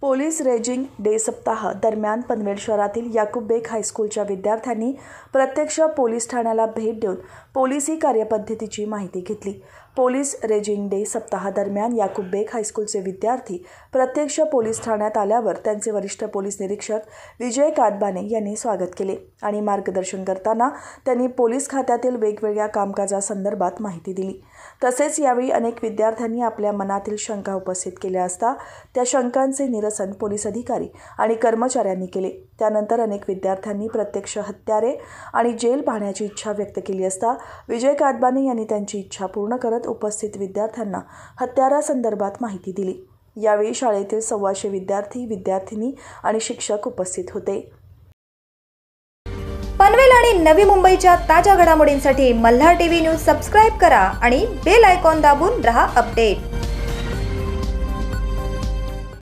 police raising day सप्ताह दरम्यान पनवेल शहरातील याकूब बेग हायस्कूलच्या विद्यार्थ्यांनी प्रत्यक्ष पोलीस ठाण्याला भेट देऊन पोलिसी कार्यपद्धतीची माहिती घेतली पोलीस रेजिंग डे सप्ताहादरम्यान याकूब बेग हायस्कूलचे विद्यार्थी प्रत्यक्ष पोलीस ठाण्यात आल्यावर त्यांचे वरिष्ठ पोलीस निरीक्षक विजय कादबाने यांनी स्वागत केले आणि मार्गदर्शन करताना त्यांनी पोलीस खात्यातील वेगवेगळ्या कामकाजासंदर्भात माहिती दिली तसेच यावेळी अनेक विद्यार्थ्यांनी आपल्या मनातील शंका उपस्थित केल्या असता त्या शंकांचे निरस पोलीस अधिकारी आणि कर्मचाऱ्यांनी केले त्यानंतर अनेक विद्यार्थ्यांनी प्रत्यक्ष हत्यारे आणि जेल पाहण्याची इच्छा व्यक्त केली असता विजय कादबाने यांनी त्यांची इच्छा पूर्ण करत उपस्थित विद्यार्थ्यांना हत्यारासंदर्भात माहिती दिली यावेळी शाळेतील सव्वाशे विद्यार्थी विद्यार्थिनी आणि शिक्षक उपस्थित होते पनवेल आणि नवी मुंबईच्या ताज्या घडामोडींसाठी मल्हार टीव्ही न्यूज सबस्क्राईब करा आणि बेल आयकॉन दाबून रहा अपडेट